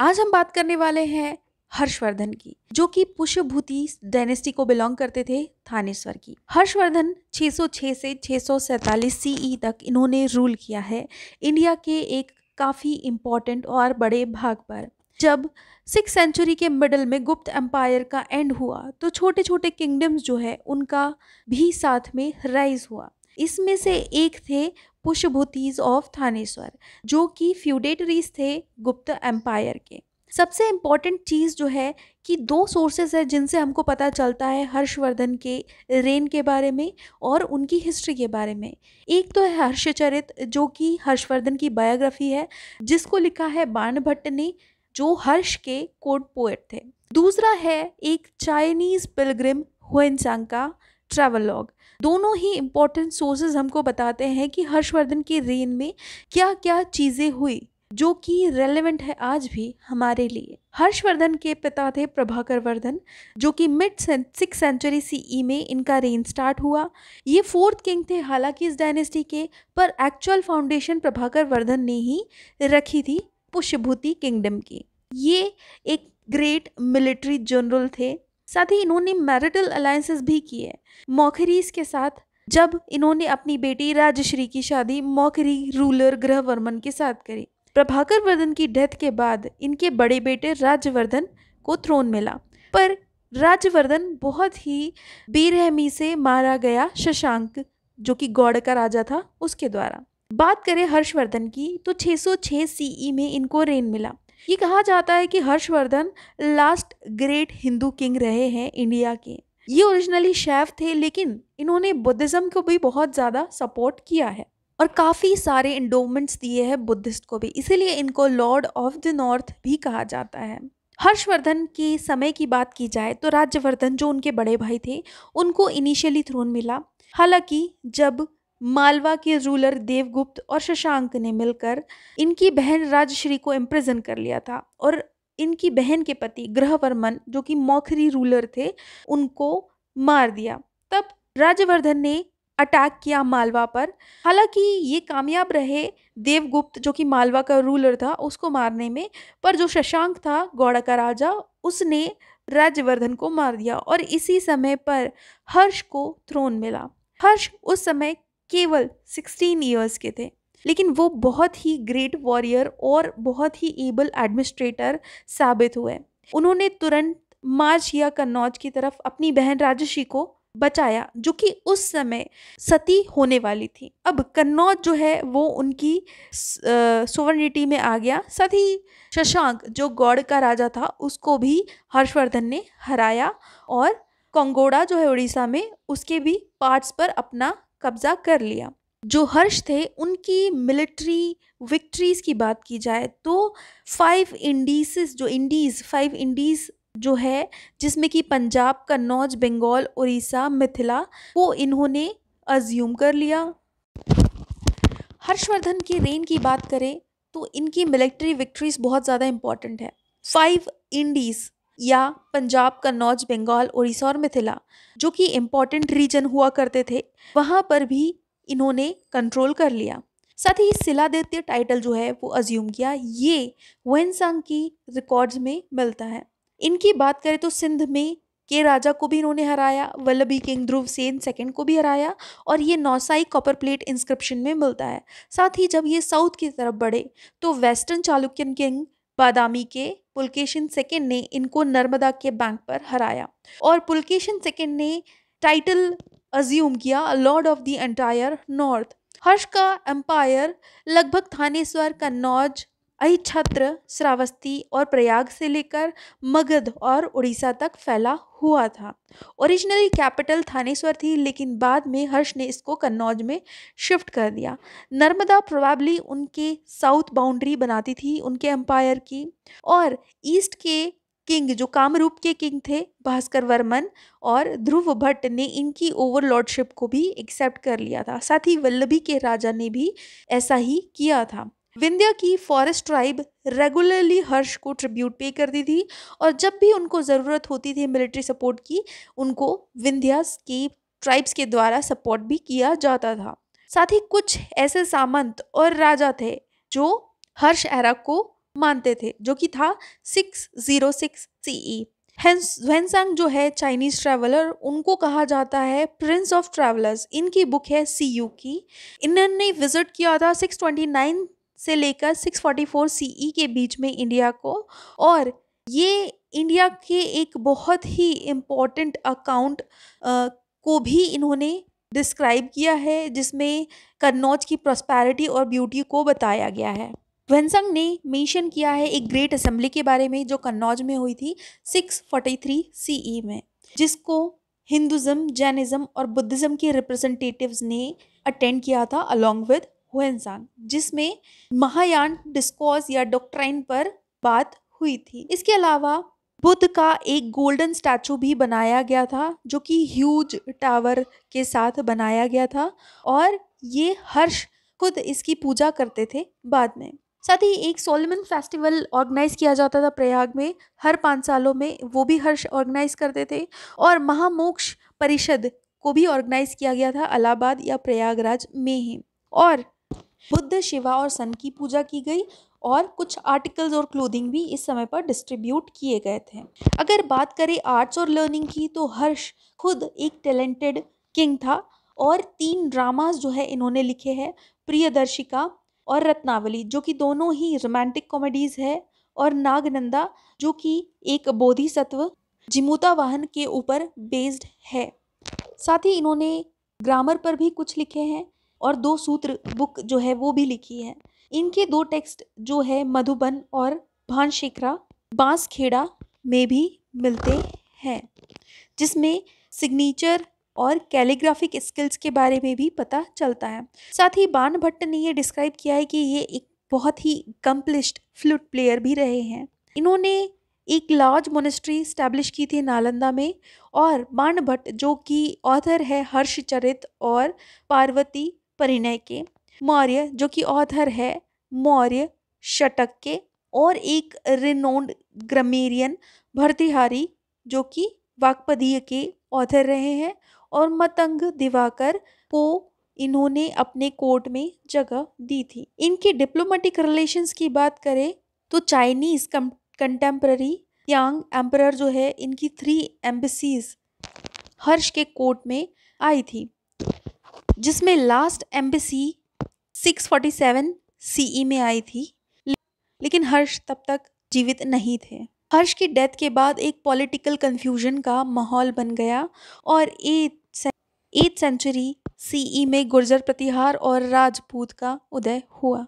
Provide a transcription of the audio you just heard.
आज हम बात करने वाले हैं हर्षवर्धन की जो कि पुष्यभूति डायनेस्टी को बिलोंग करते थे थानेश्वर की हर्षवर्धन 606 से 647 सीई e तक इन्होंने रूल किया है इंडिया के एक काफ़ी इम्पॉर्टेंट और बड़े भाग पर जब सिक्स सेंचुरी के मिडल में गुप्त एम्पायर का एंड हुआ तो छोटे छोटे किंगडम्स जो है उनका भी साथ में राइज हुआ इसमें से एक थे पुष्यभूतिज ऑफ थानेश्वर जो कि फ्यूडेटरीज थे गुप्त एम्पायर के सबसे इम्पॉर्टेंट चीज़ जो है कि दो सोर्सेज है जिनसे हमको पता चलता है हर्षवर्धन के रेन के बारे में और उनकी हिस्ट्री के बारे में एक तो है हर्षचरित जो कि हर्षवर्धन की बायोग्राफी है जिसको लिखा है बाण भट्ट ने जो हर्ष के कोर्ट पोएट थे दूसरा है एक चाइनीज़ पिलग्रिम हुएनसांग का ट्रेवलॉग दोनों ही इम्पोर्टेंट सोर्सेज हमको बताते हैं कि हर्षवर्धन के रेन में क्या क्या चीज़ें हुई जो कि रेलेवेंट है आज भी हमारे लिए हर्षवर्धन के पिता थे प्रभाकर वर्धन जो कि मिड सिक्स सेंचुरी सीई में इनका रेन स्टार्ट हुआ ये फोर्थ किंग थे हालांकि इस डायनेस्टी के पर एक्चुअल फाउंडेशन प्रभाकर वर्धन ने ही रखी थी पुष्यभूति किंगडम की ये एक ग्रेट मिलिट्री जनरल थे साथ ही इन्होंने मैरिटल अलायसेस भी किए मौखरीज के साथ जब इन्होंने अपनी बेटी राजश्री की शादी मौखरी रूलर ग्रहवर्मन के साथ करी प्रभाकर वर्धन की डेथ के बाद इनके बड़े बेटे राज्यवर्धन को थ्रोन मिला पर राज्यवर्धन बहुत ही बेरहमी से मारा गया शशांक जो कि गौड़ का राजा था उसके द्वारा बात करें हर्षवर्धन की तो 606 सीई e में इनको रेन मिला ये कहा जाता है कि Harshvardhan last great Hindu king रहे हैं इंडिया के ये ओरिजिनली शेफ थे लेकिन इन्होंने बुद्धिज़्म को भी बहुत ज़्यादा सपोर्ट किया है और काफ़ी सारे इंडोमेंट्स दिए हैं बुद्धिस्ट को भी इसीलिए इनको लॉर्ड ऑफ द नॉर्थ भी कहा जाता है हर्षवर्धन के समय की बात की जाए तो राज्यवर्धन जो उनके बड़े भाई थे उनको इनिशियली थ्रोन मिला हालांकि जब मालवा के रूलर देवगुप्त और शशांक ने मिलकर इनकी बहन राजश्री को इम्प्रेजन कर लिया था और इनकी बहन के पति ग्रहवर्मन जो कि मौखरी रूलर थे उनको मार दिया तब राज्यवर्धन ने अटैक किया मालवा पर हालांकि ये कामयाब रहे देवगुप्त जो कि मालवा का रूलर था उसको मारने में पर जो शशांक था गौड़ा का राजा उसने राज्यवर्धन को मार दिया और इसी समय पर हर्ष को थ्रोन मिला हर्ष उस समय केवल 16 ईयर्स के थे लेकिन वो बहुत ही ग्रेट वॉरियर और बहुत ही एबल एडमिनिस्ट्रेटर साबित हुए उन्होंने तुरंत मार्च या कन्नौज की तरफ अपनी बहन राजशी को बचाया जो कि उस समय सती होने वाली थी अब कन्नौज जो है वो उनकी सोवर्निटी में आ गया साथ ही शशांक जो गौड़ का राजा था उसको भी हर्षवर्धन ने हराया और कंगोड़ा जो है उड़ीसा में उसके भी पार्ट्स पर अपना कब्जा कर लिया जो हर्ष थे उनकी मिलिट्री विक्ट्रीज़ की बात की जाए तो फाइव इंडीसिस जो इंडीज़ फाइव इंडीज़ जो है जिसमें कि पंजाब कन्नौज बंगाल उड़ीसा मिथिला वो इन्होंने अज्यूम कर लिया हर्षवर्धन की रेन की बात करें तो इनकी मिलिट्री विक्ट्रीज़ बहुत ज़्यादा इम्पॉर्टेंट है फाइव इंडीज़ या पंजाब कन्नौज बंगाल उड़ीसा और मिथिला जो कि इम्पोर्टेंट रीजन हुआ करते थे वहाँ पर भी इन्होंने कंट्रोल कर लिया साथ ही शिलादित्य टाइटल जो है वो अज्यूम किया ये वेनसंग की रिकॉर्ड्स में मिलता है इनकी बात करें तो सिंध में के राजा को भी इन्होंने हराया वल्लभी किंग ध्रुव सेन सेकेंड को भी हराया और ये नौसाई कॉपर प्लेट इंस्क्रिप्शन में मिलता है साथ ही जब ये साउथ की तरफ बढ़े तो वेस्टर्न चालुक्यन किंग बादामी के पुलकेशन सेकेंड ने इनको नर्मदा के बैंक पर हराया और पुलकेशन सेकेंड ने टाइटल अज्यूम किया lord of the entire north Harsh का एम्पायर लगभग थानेश्वर कन्नौज अहिछत्र श्रावस्ती और प्रयाग से लेकर मगध और उड़ीसा तक फैला हुआ था ओरिजिनली कैपिटल थानेश्वर थी लेकिन बाद में हर्ष ने इसको कन्नौज में शिफ्ट कर दिया नर्मदा प्रोबेबली उनके साउथ बाउंड्री बनाती थी उनके एम्पायर की और ईस्ट के किंग जो कामरूप के किंग थे भास्कर वर्मन और ध्रुव भट्ट ने इनकी ओवरलॉर्डशिप को भी एक्सेप्ट कर लिया था साथ ही वल्लभी के राजा ने भी ऐसा ही किया था विंध्या की फॉरेस्ट ट्राइब रेगुलरली हर्ष को ट्रिब्यूट पे करती थी और जब भी उनको ज़रूरत होती थी मिलिट्री सपोर्ट की उनको विंध्या की ट्राइब्स के द्वारा सपोर्ट भी किया जाता था साथ ही कुछ ऐसे सामंत और राजा थे जो हर्ष एरा को मानते थे जो कि था six zero six C E Hiuen Tsang जो है चाइनीज ट्रैवलर उनको कहा जाता है प्रिंस ऑफ ट्रैवलर्स इनकी बुक है सी यू की इन्होंने विजिट किया था सिक्स ट्वेंटी नाइन से लेकर 644 सी e के बीच में इंडिया को और ये इंडिया के एक बहुत ही इम्पॉर्टेंट अकाउंट को भी इन्होंने डिस्क्राइब किया है जिसमें कन्नौज की प्रॉस्पैरिटी और ब्यूटी को बताया गया है वेंसंग ने मेंशन किया है एक ग्रेट असेंबली के बारे में जो कन्नौज में हुई थी 643 ई e में जिसको हिंदुज़म जैनिज़्म और बुद्धिज़्म के रिप्रेजेंटेटिव्स ने अटेंड किया था अलोंग विद हुएनसांग जिसमें महायान डिस्कोस या डॉक्ट्राइन पर बात हुई थी इसके अलावा बुद्ध का एक गोल्डन स्टैचू भी बनाया गया था जो कि ह्यूज टावर के साथ बनाया गया था और ये हर्ष खुद इसकी पूजा करते थे बाद में साथ ही एक सोलमन फेस्टिवल ऑर्गेनाइज किया जाता था प्रयाग में हर पाँच सालों में वो भी हर्ष ऑर्गेनाइज करते थे और महामोक्ष परिषद को भी ऑर्गेनाइज किया गया था अलाहाबाद या प्रयागराज में ही और बुद्ध शिवा और सन की पूजा की गई और कुछ आर्टिकल्स और क्लोथिंग भी इस समय पर डिस्ट्रीब्यूट किए गए थे अगर बात करें आर्ट्स और लर्निंग की तो हर्ष खुद एक टैलेंटेड किंग था और तीन ड्रामास जो है इन्होंने लिखे हैं प्रियदर्शिका और रत्नावली जो कि दोनों ही रोमांटिक कॉमेडीज़ है और नागनंदा जो कि एक बोधि सत्व जिमूता वाहन के ऊपर बेस्ड है साथ ही इन्होंने ग्रामर पर भी कुछ लिखे हैं और दो सूत्र बुक जो है वो भी लिखी है इनके दो टेक्स्ट जो है मधुबन और भानशेखरा बांसखेड़ा में भी मिलते हैं जिसमें सिग्नेचर और कैलीग्राफिक स्किल्स के बारे में भी पता चलता है साथ ही बाण भट्ट ने ये डिस्क्राइब किया है कि ये एक बहुत ही कम्पलिश्ड फ्लूट प्लेयर भी रहे हैं इन्होंने एक लार्ज मोनिस्ट्री स्टैब्लिश की थी नालंदा में और बाण भट्ट जो कि ऑथर है हर्षचरित और पार्वती परिणय के मौर्य जो कि ऑथर है मौर्य शटक के और एक रिनोन्ड ग्रमेरियन भरतिहारी जो कि वाक्पदीय के ऑथर रहे हैं और मतंग दिवाकर को इन्होंने अपने कोर्ट में जगह दी थी इनके डिप्लोमेटिक रिलेशंस की बात करें तो चाइनीज कंटेम्प्ररी यांग एम्पर जो है इनकी थ्री एम्बसीज हर्ष के कोर्ट में आई थी जिसमें लास्ट एम्बेसी 647 सीई में आई थी लेकिन हर्ष तब तक जीवित नहीं थे हर्ष की डेथ के बाद एक पॉलिटिकल कन्फ्यूजन का माहौल बन गया और एट सेंचुरी सीई में गुर्जर प्रतिहार और राजपूत का उदय हुआ